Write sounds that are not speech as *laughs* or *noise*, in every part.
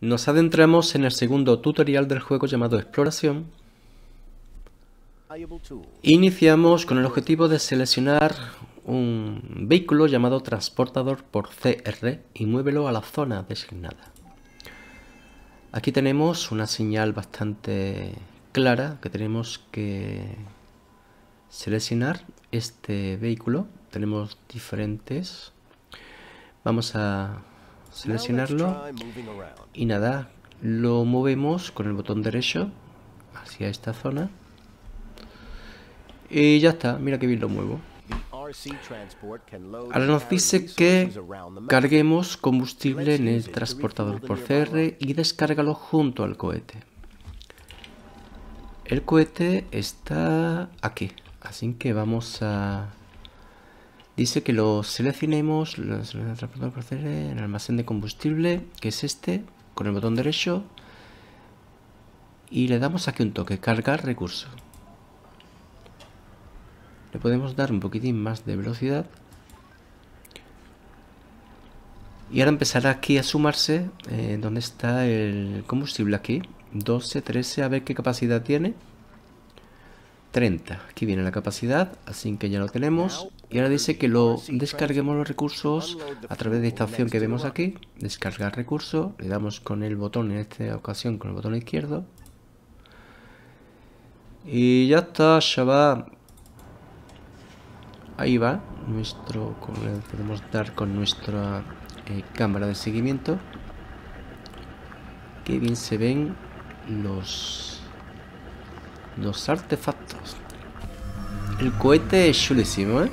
Nos adentramos en el segundo tutorial del juego llamado Exploración. Iniciamos con el objetivo de seleccionar un vehículo llamado transportador por CR y muévelo a la zona designada. Aquí tenemos una señal bastante clara que tenemos que seleccionar este vehículo. Tenemos diferentes. Vamos a seleccionarlo y nada, lo movemos con el botón derecho hacia esta zona y ya está, mira que bien lo muevo. Ahora nos dice que carguemos combustible en el transportador por CR y descárgalo junto al cohete. El cohete está aquí, así que vamos a Dice que lo seleccionemos, en el almacén de combustible, que es este, con el botón derecho. Y le damos aquí un toque, cargar recurso. Le podemos dar un poquitín más de velocidad. Y ahora empezará aquí a sumarse, eh, donde está el combustible aquí. 12, 13, a ver qué capacidad tiene. 30, aquí viene la capacidad, así que ya lo tenemos. Y ahora dice que lo descarguemos los recursos a través de esta opción que vemos aquí, descargar recursos, le damos con el botón, en esta ocasión con el botón izquierdo. Y ya está, Ya va Ahí va, nuestro, podemos dar con nuestra eh, cámara de seguimiento. Qué bien se ven los, los artefactos. El cohete es chulísimo, ¿eh?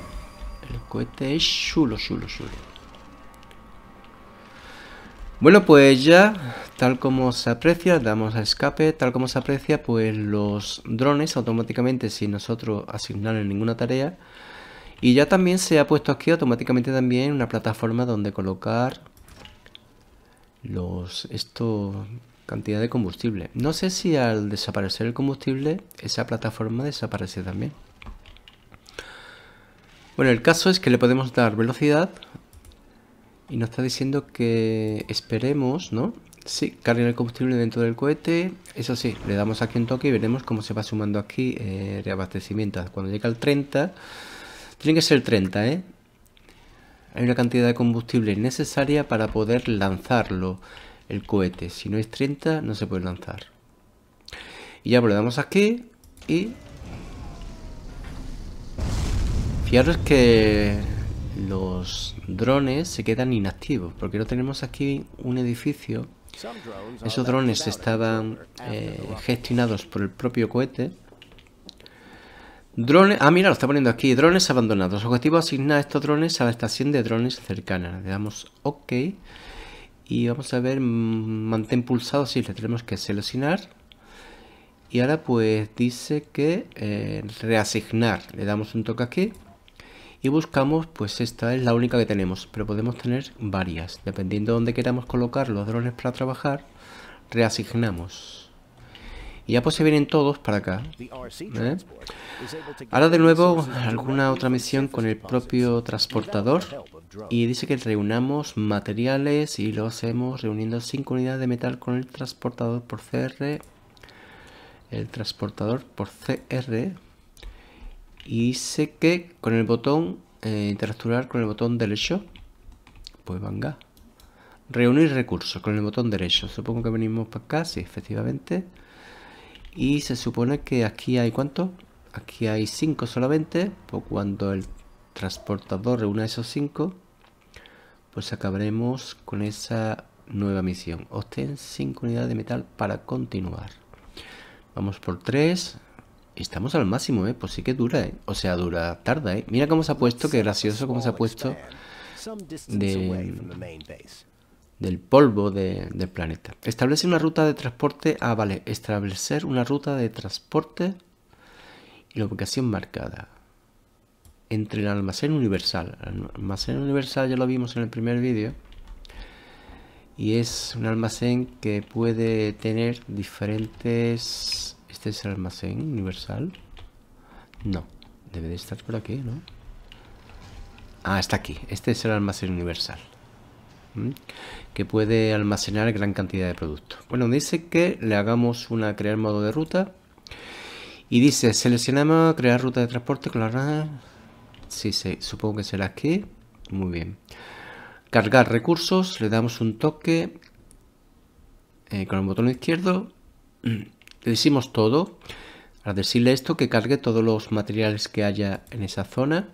cohete es chulo, chulo, chulo. Bueno, pues ya, tal como se aprecia, damos a escape, tal como se aprecia, pues los drones automáticamente, sin nosotros asignarles ninguna tarea, y ya también se ha puesto aquí automáticamente también una plataforma donde colocar los esto cantidad de combustible. No sé si al desaparecer el combustible esa plataforma desaparece también. Bueno, el caso es que le podemos dar velocidad y nos está diciendo que esperemos, ¿no? Sí, carguen el combustible dentro del cohete. Eso sí, le damos aquí un toque y veremos cómo se va sumando aquí eh, reabastecimiento. Cuando llega al 30, tiene que ser 30, ¿eh? Hay una cantidad de combustible necesaria para poder lanzarlo, el cohete. Si no es 30, no se puede lanzar. Y ya pues, damos aquí y Fijaros que los drones se quedan inactivos porque no tenemos aquí un edificio. Esos drones estaban eh, gestionados por el propio cohete. Drones, ah, mira, lo está poniendo aquí. Drones abandonados. Objetivo asignar estos drones a la estación de drones cercana. Le damos OK. Y vamos a ver, mm, mantén pulsado sí, le tenemos que seleccionar. Y ahora pues dice que eh, reasignar. Le damos un toque aquí y buscamos, pues esta es la única que tenemos, pero podemos tener varias. Dependiendo de queramos colocar los drones para trabajar, reasignamos. Y ya pues se vienen todos para acá. ¿eh? Ahora de nuevo alguna otra misión con el propio transportador. Y dice que reunamos materiales y lo hacemos reuniendo cinco unidades de metal con el transportador por CR. El transportador por CR y sé que con el botón eh, interactuar con el botón derecho pues venga reunir recursos con el botón derecho supongo que venimos para acá sí efectivamente y se supone que aquí hay cuánto aquí hay cinco solamente pues cuando el transportador reúna esos 5 pues acabaremos con esa nueva misión obtén 5 unidades de metal para continuar vamos por 3 Estamos al máximo, ¿eh? Pues sí que dura, ¿eh? O sea, dura, tarda, ¿eh? Mira cómo se ha puesto, qué gracioso cómo se ha puesto de, del polvo del planeta. Establece una ruta de transporte. Ah, vale. Establecer una ruta de transporte y la ubicación marcada. Entre el almacén universal. El almacén universal ya lo vimos en el primer vídeo. Y es un almacén que puede tener diferentes ¿Este es el almacén universal? No, debe de estar por aquí, ¿no? Ah, está aquí. Este es el almacén universal. ¿Mm? Que puede almacenar gran cantidad de productos. Bueno, dice que le hagamos una crear modo de ruta. Y dice, seleccionamos crear ruta de transporte con la Sí, sí, supongo que será aquí. Muy bien. Cargar recursos, le damos un toque eh, con el botón izquierdo. *clears throat* Le hicimos todo. a decirle esto, que cargue todos los materiales que haya en esa zona.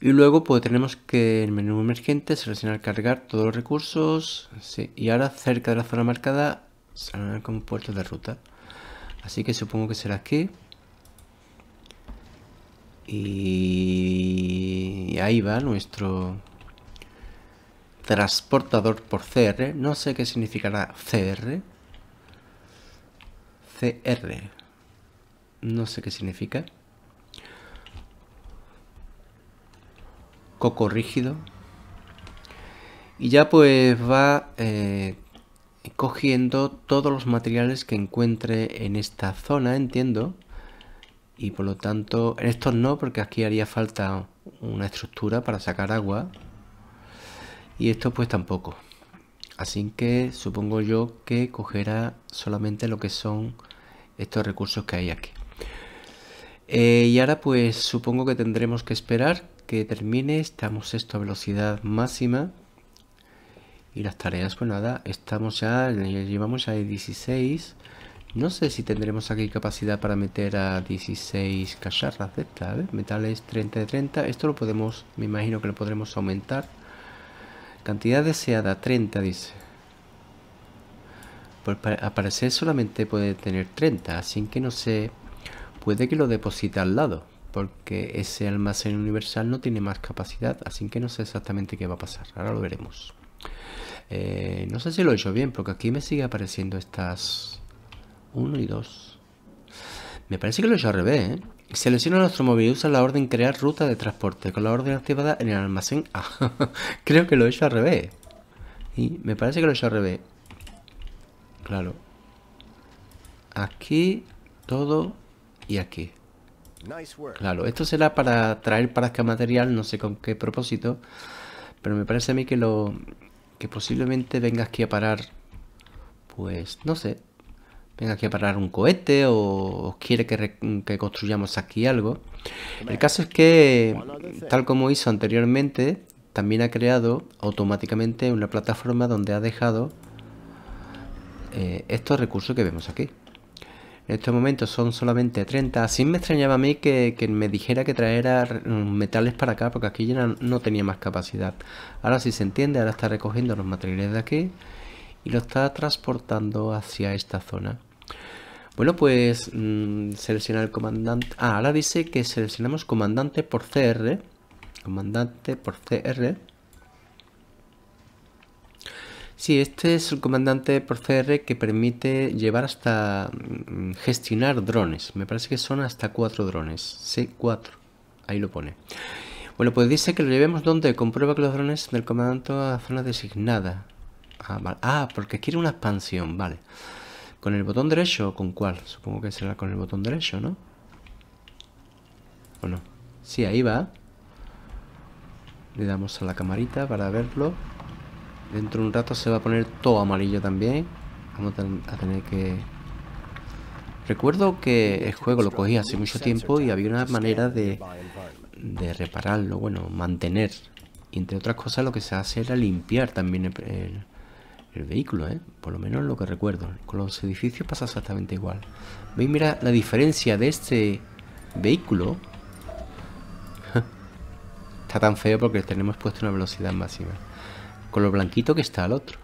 Y luego pues tenemos que en el menú emergente seleccionar cargar todos los recursos. Y ahora cerca de la zona marcada saldrá como puerto de ruta. Así que supongo que será aquí. Y ahí va nuestro transportador por CR. No sé qué significará CR. R, No sé qué significa. Coco rígido. Y ya pues va eh, cogiendo todos los materiales que encuentre en esta zona, entiendo. Y por lo tanto, en estos no, porque aquí haría falta una estructura para sacar agua. Y esto pues tampoco. Así que supongo yo que cogerá solamente lo que son estos recursos que hay aquí. Eh, y ahora pues supongo que tendremos que esperar que termine. Estamos esto a velocidad máxima. Y las tareas, pues nada, estamos ya, llevamos ya 16. No sé si tendremos aquí capacidad para meter a 16 cacharras de esta Metales 30 de 30. Esto lo podemos, me imagino que lo podremos aumentar. Cantidad deseada, 30 dice. Aparecer solamente puede tener 30, así que no sé, puede que lo deposite al lado, porque ese almacén universal no tiene más capacidad, así que no sé exactamente qué va a pasar, ahora lo veremos. Eh, no sé si lo he hecho bien, porque aquí me sigue apareciendo estas 1 y 2. Me parece que lo he hecho al revés, Selecciono ¿eh? Selecciona nuestro móvil y usa la orden crear ruta de transporte con la orden activada en el almacén. A *laughs* ah, *laughs* creo que lo he hecho al revés. Y me parece que lo he hecho al revés. Claro. Aquí, todo y aquí. Claro, esto será para traer para acá material, no sé con qué propósito, pero me parece a mí que lo que posiblemente venga aquí a parar, pues no sé, venga aquí a parar un cohete o, quiere que, que, construyamos aquí algo. El caso es que, tal como hizo anteriormente, también ha creado automáticamente una plataforma donde ha dejado eh, estos recursos que vemos aquí. En estos momentos son solamente 30. Así me extrañaba a mí que, me dijera que traer mm, metales para acá, porque aquí ya no, tenía más capacidad. Ahora si se entiende, ahora está recogiendo los materiales de aquí y lo está transportando hacia esta zona. Bueno, pues mm, seleccionar el comandante. Ah, ahora dice que seleccionamos comandante por CR. Comandante por CR. Sí, este es el comandante por CR que permite llevar hasta mm, gestionar drones. Me parece que son hasta cuatro drones. Sí, cuatro, Ahí lo pone. Bueno, pues dice que lo llevemos donde comprueba que los drones del comandante a zona designada. Ah, vale. ah, porque quiere una expansión, vale. ¿Con el botón derecho o con cuál? Supongo que será con el botón derecho, ¿no? Bueno, sí, ahí va. Le damos a la camarita para verlo. Dentro de un rato se va a poner todo amarillo también. Vamos a tener que... Recuerdo que el juego lo cogí hace mucho tiempo y había una manera de, de repararlo, bueno, mantener. Y entre otras cosas lo que se hace era limpiar también el, vehículo, ¿eh? por lo menos lo que recuerdo. Con los edificios pasa exactamente igual. ¿Veis? Mira la diferencia de este vehículo. *laughs* Está tan feo porque tenemos puesto una velocidad máxima color blanquito que está al otro.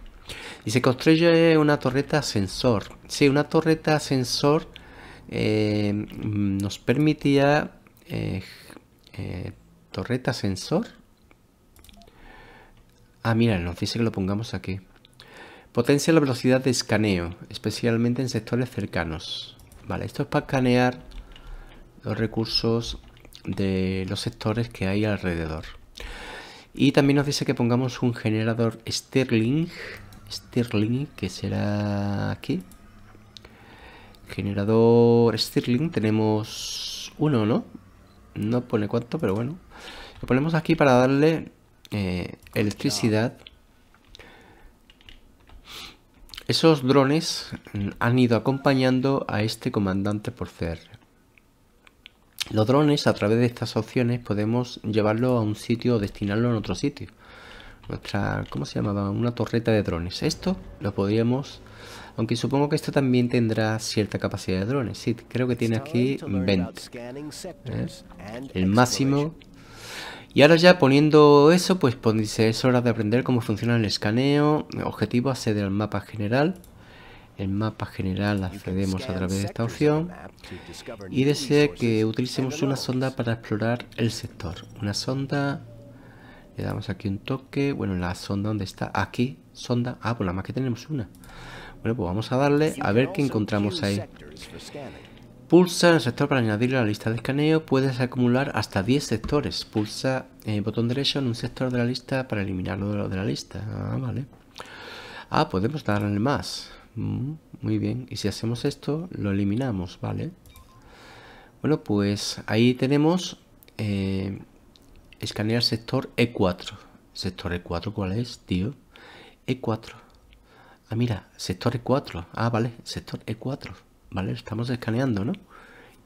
y se construye una torreta ascensor Sí, una torreta ascensor eh, nos permitía... Eh, eh, torreta ascensor Ah, mira, nos dice que lo pongamos aquí. Potencia la velocidad de escaneo, especialmente en sectores cercanos. Vale, esto es para escanear los recursos de los sectores que hay alrededor. Y también nos dice que pongamos un generador Stirling, Sterling, que será aquí. Generador Stirling, tenemos uno, ¿no? No pone cuánto, pero bueno. Lo ponemos aquí para darle eh, electricidad. Esos drones han ido acompañando a este comandante por CR. Los drones, a través de estas opciones, podemos llevarlo a un sitio o destinarlo en otro sitio. Nuestra, ¿cómo se llamaba? Una torreta de drones. Esto lo podríamos, aunque supongo que esto también tendrá cierta capacidad de drones. Sí, creo que tiene aquí 20. ¿eh? El máximo. Y ahora ya poniendo eso, pues, es hora de aprender cómo funciona el escaneo. Objetivo, acceder al mapa general. El mapa general accedemos a través de esta opción y desea que utilicemos una sonda para explorar el sector. Una sonda, le damos aquí un toque, bueno, la sonda donde está, aquí, sonda, ah, pues nada más que tenemos una. Bueno, pues vamos a darle a ver qué encontramos ahí. Pulsa el sector para añadirlo a la lista de escaneo. Puedes acumular hasta 10 sectores. Pulsa el eh, botón derecho en un sector de la lista para eliminarlo de la lista. Ah, vale. Ah, podemos darle más. Mm, muy bien. Y si hacemos esto, lo eliminamos, ¿vale? Bueno, pues ahí tenemos eh, escanear sector E4. ¿Sector E4 cuál es, tío? E4. Ah, mira, sector E4. Ah, vale, sector E4. Vale, estamos escaneando, ¿no?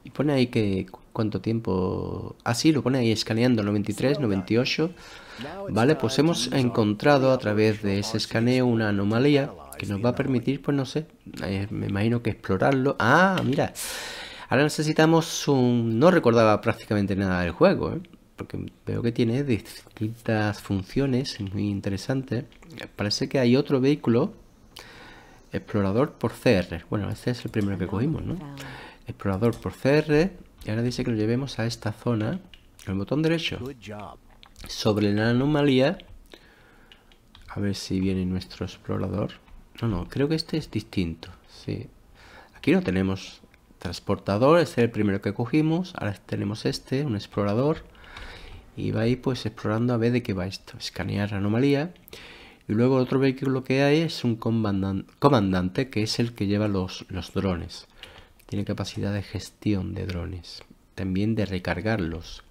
Y pone ahí que cuánto tiempo. Ah, sí, lo pone ahí escaneando 93, 98. Vale, pues hemos encontrado a través de ese escaneo una anomalía que nos va a permitir, pues no sé, eh, me imagino que explorarlo. Ah, mira. Ahora necesitamos un... No recordaba prácticamente nada del juego, ¿eh? porque veo que tiene distintas funciones, es muy interesante. Parece que hay otro vehículo explorador por CR. Bueno, este es el primero que cogimos, ¿no? explorador por CR. Y ahora dice que lo llevemos a esta zona. El botón derecho. Sobre la anomalía. A ver si viene nuestro explorador. No, no, creo que este es distinto. Sí. Aquí no tenemos transportador, este es el primero que cogimos. Ahora tenemos este, un explorador. Y va ahí pues explorando a ver de qué va esto. Escanear anomalía. Y luego otro vehículo que hay es un comandante, que es el que lleva los, los drones tiene capacidad de gestión de drones, también de recargarlos.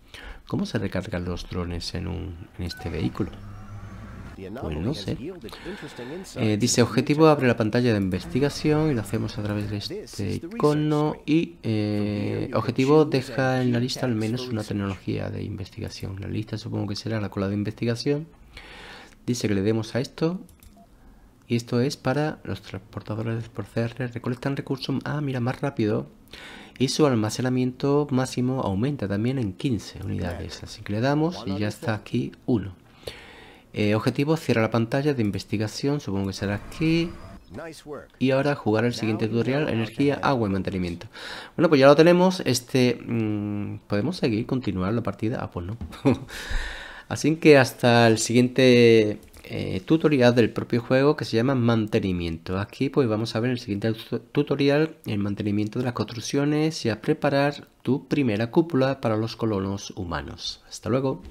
¿Cómo se recargan los drones en, un, en este vehículo? Pues no sé. Eh, dice objetivo, abre la pantalla de investigación y lo hacemos a través de este icono. Y eh, objetivo, deja en la lista al menos una tecnología de investigación. La lista supongo que será la cola de investigación. Dice que le demos a esto y esto es para los transportadores por CR recolectan recursos ah, mira, más rápido y su almacenamiento máximo aumenta también en 15 unidades. Así que le damos y ya está aquí uno. Eh, objetivo, cierra la pantalla de investigación, supongo que será aquí. Y ahora jugar el siguiente tutorial, energía, agua y mantenimiento. Bueno, pues ya lo tenemos. Este, mm, ¿Podemos seguir, continuar la partida? Ah, pues no. *laughs* Así que hasta el siguiente eh, tutorial del propio juego que se llama mantenimiento. Aquí pues vamos a ver el siguiente tutorial el mantenimiento de las construcciones y a preparar tu primera cúpula para los colonos humanos. Hasta luego.